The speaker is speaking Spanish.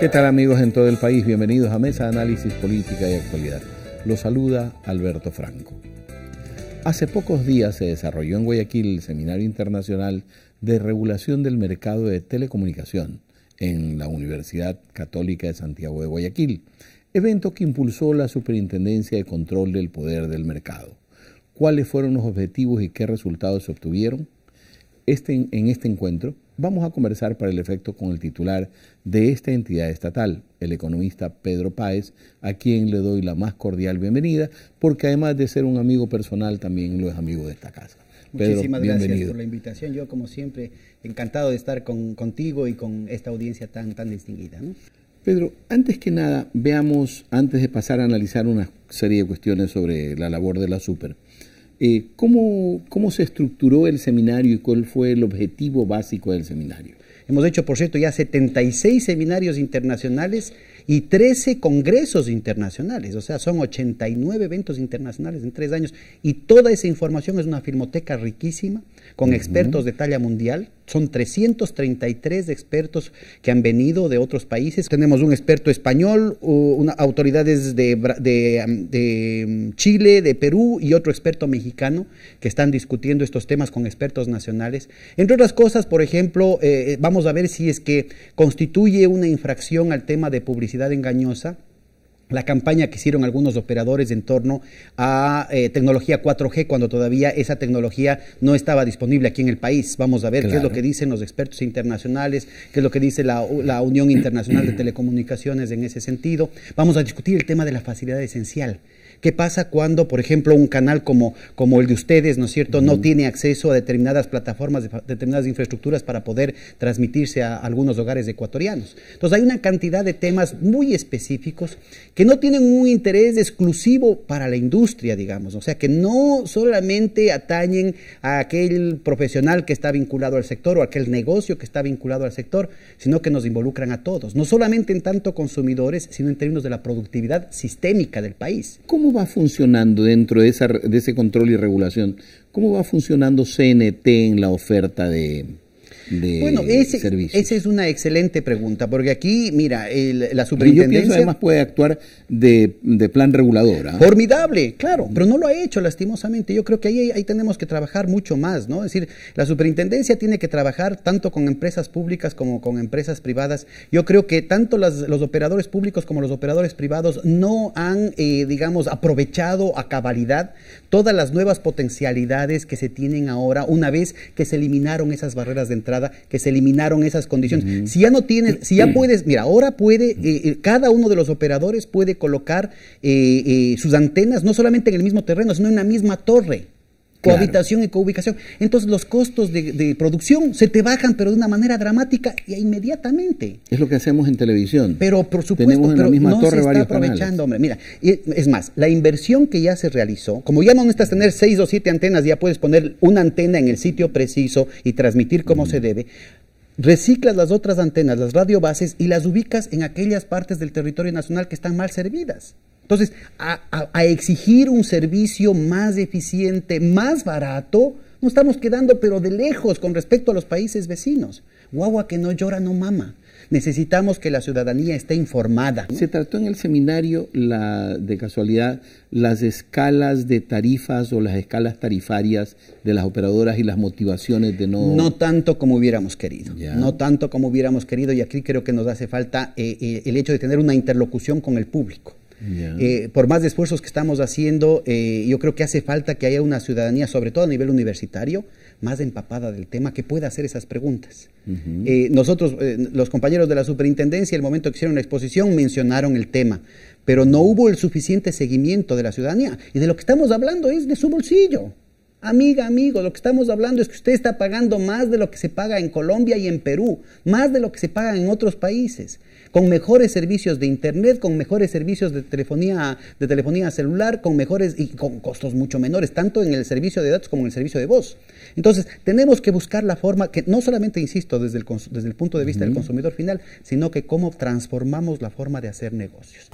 ¿Qué tal amigos en todo el país? Bienvenidos a Mesa de Análisis Política y Actualidad. Los saluda Alberto Franco. Hace pocos días se desarrolló en Guayaquil el Seminario Internacional de Regulación del Mercado de Telecomunicación en la Universidad Católica de Santiago de Guayaquil, evento que impulsó la Superintendencia de Control del Poder del Mercado. ¿Cuáles fueron los objetivos y qué resultados se obtuvieron? Este, en este encuentro vamos a conversar para el efecto con el titular de esta entidad estatal, el economista Pedro Páez, a quien le doy la más cordial bienvenida, porque además de ser un amigo personal, también lo es amigo de esta casa. Muchísimas gracias por la invitación. Yo, como siempre, encantado de estar contigo y con esta audiencia tan, distinguida. Pedro, antes que nada, veamos, antes de pasar a analizar una serie de cuestiones sobre la labor de la SUPER, eh, ¿cómo, se estructuró el seminario y cuál fue el objetivo básico del seminario? Hemos hecho, por cierto, ya 76 seminarios internacionales y 13 congresos internacionales, o sea, son 89 eventos internacionales en tres años. Y toda esa información es una filmoteca riquísima, con expertos de talla mundial. Son 333 expertos que han venido de otros países. Tenemos un experto español, autoridades de, mm, Chile, de Perú y otro experto mexicano que están discutiendo estos temas con expertos nacionales. Entre otras cosas, por ejemplo, eh, eh, vamos a ver si es que constituye una infracción al tema de publicidad engañosa la campaña que hicieron algunos operadores en torno a eh, tecnología 4G cuando todavía esa tecnología no estaba disponible aquí en el país. Vamos a ver qué es lo que dicen los expertos internacionales, qué es lo que dice la, Unión Internacional de Telecomunicaciones en ese sentido. Vamos a discutir el tema de la facilidad esencial. ¿Qué pasa cuando, por ejemplo, un canal como, como el de ustedes, ¿no es cierto?, no tiene acceso a determinadas plataformas, determinadas infraestructuras para poder transmitirse a algunos hogares ecuatorianos. Entonces, hay una cantidad de temas muy específicos que que no tienen un interés exclusivo para la industria, digamos, o sea, que no solamente atañen a aquel profesional que está vinculado al sector o aquel negocio que está vinculado al sector, sino que nos involucran a todos, no solamente en tanto consumidores, sino en términos de la productividad sistémica del país. ¿Cómo va funcionando dentro de, de ese control y regulación? ¿Cómo va funcionando CNT en la oferta de, bueno, Esa es una excelente pregunta, porque aquí, mira, la superintendencia... además puede actuar de, plan reguladora. ¿ah? Formidable, claro, pero no lo ha hecho lastimosamente. Yo creo que ahí, tenemos que trabajar mucho más, ¿no? Es decir, la superintendencia tiene que trabajar tanto con empresas públicas como con empresas privadas. Yo creo que tanto los operadores públicos como los operadores privados no han, eh, digamos, aprovechado a cabalidad todas las nuevas potencialidades que se tienen ahora una vez que se eliminaron esas barreras de entrada que se eliminaron esas condiciones. Si ya no tienes, si ya puedes, mira, ahora puede, eh, eh, cada uno de los operadores puede colocar eh, sus antenas no solamente en el mismo terreno, sino en la misma torre cohabitación y coubicación. Entonces los costos de, producción se te bajan, pero de una manera dramática e inmediatamente. Es lo que hacemos en televisión. Pero por supuesto, Tenemos en no se está aprovechando, hombre. Mira, y es más, la inversión que ya se realizó, como ya no necesitas tener seis o siete antenas, ya puedes poner una antena en el sitio preciso y transmitir como mm. se debe reciclas las otras antenas, las radiobases, y las ubicas en aquellas partes del territorio nacional que están mal servidas. Entonces, a, exigir un servicio más eficiente, más barato, nos estamos quedando pero de lejos con respecto a los países vecinos. Guagua que no llora no mama. Necesitamos que la ciudadanía esté informada. Se trató en el seminario, la, de casualidad, las escalas de tarifas o las escalas tarifarias de las operadoras y las motivaciones de no... No tanto como hubiéramos querido, no tanto como hubiéramos querido y aquí creo que nos hace falta eh, eh, el hecho de tener una interlocución con el público. Eh, por más esfuerzos que estamos haciendo, eh, yo creo que hace falta que haya una ciudadanía, sobre todo a nivel universitario, más empapada del tema, que pueda hacer esas preguntas. Eh, nosotros, los compañeros de la superintendencia, el momento que hicieron la exposición, mencionaron el tema, pero no hubo el suficiente seguimiento de la ciudadanía. Y de lo que estamos hablando es de su bolsillo. Amiga, amigo, lo que estamos hablando es que usted está pagando más de lo que se paga en Colombia y en Perú, más de lo que se paga en otros países, con mejores servicios de internet, con mejores servicios de telefonía, de telefonía celular, con mejores y con costos mucho menores, tanto en el servicio de datos como en el servicio de voz. Entonces, tenemos que buscar la forma que no solamente, insisto, desde el, punto de vista del consumidor final, sino que cómo transformamos la forma de hacer negocios.